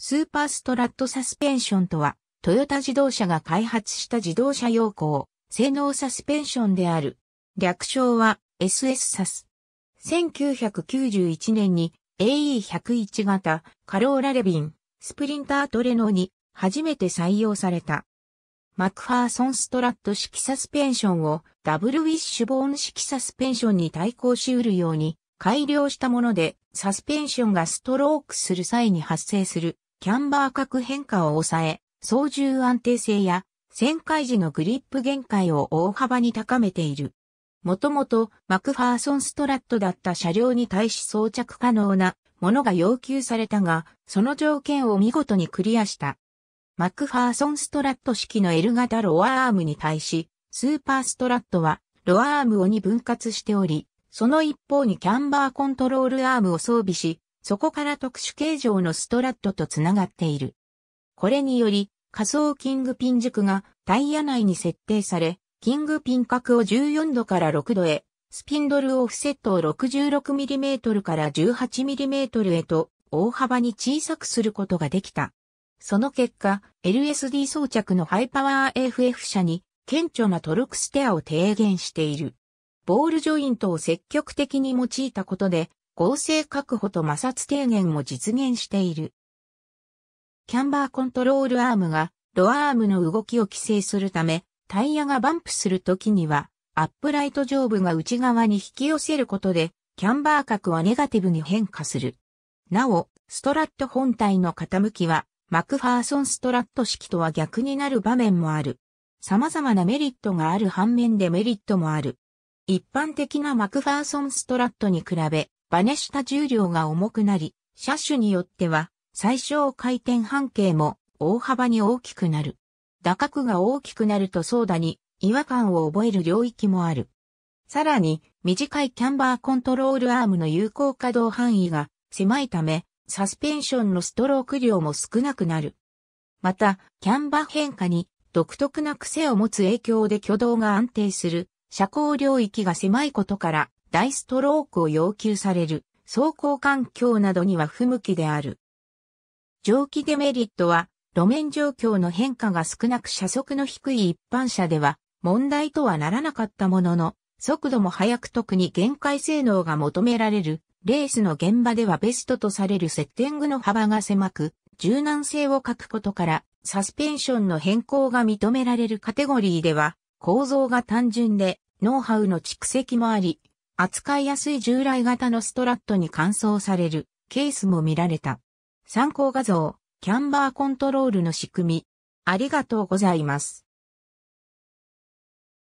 スーパーストラットサスペンションとは、トヨタ自動車が開発した自動車用鋼、性能サスペンションである。略称は SS サス。1991年に AE101 型カローラレビン、スプリンタートレノに初めて採用された。マクファーソンストラット式サスペンションをダブルウィッシュボーン式サスペンションに対抗しうるように改良したもので、サスペンションがストロークする際に発生するキャンバー角変化を抑え、操縦安定性や旋回時のグリップ限界を大幅に高めている。もともとマクファーソンストラットだった車両に対し装着可能なものが要求されたが、その条件を見事にクリアした。マクファーソンストラット式の L 型ロアアームに対し、スーパーストラットはロアアームを2分割しており、その一方にキャンバーコントロールアームを装備し、そこから特殊形状のストラットとつながっている。これにより、仮想キングピン軸がタイヤ内に設定され、キングピン角を14度から6度へ、スピンドルオフセットを 66mm から 18mm へと大幅に小さくすることができた。その結果、LSD 装着のハイパワー f f 車に顕著なトルクステアを低減している。ボールジョイントを積極的に用いたことで、合成確保と摩擦低減を実現している。キャンバーコントロールアームがロアームの動きを規制するため、タイヤがバンプするときには、アップライト上部が内側に引き寄せることで、キャンバー角はネガティブに変化する。なお、ストラット本体の傾きは、マクファーソンストラット式とは逆になる場面もある。様々なメリットがある反面デメリットもある。一般的なマクファーソンストラットに比べ、バネした重量が重くなり、車種によっては最小回転半径も大幅に大きくなる。打角が大きくなるとソーダに違和感を覚える領域もある。さらに、短いキャンバーコントロールアームの有効稼働範囲が狭いため、サスペンションのストローク量も少なくなる。また、キャンバー変化に独特な癖を持つ影響で挙動が安定する、車高領域が狭いことから、大ストロークを要求される走行環境などには不向きである。蒸気デメリットは、路面状況の変化が少なく車速の低い一般車では問題とはならなかったものの、速度も速く特に限界性能が求められる、レースの現場ではベストとされるセッティングの幅が狭く、柔軟性を欠くことから、サスペンションの変更が認められるカテゴリーでは、構造が単純で、ノウハウの蓄積もあり、扱いやすい従来型のストラットに換装されるケースも見られた。参考画像、キャンバーコントロールの仕組み。ありがとうございます。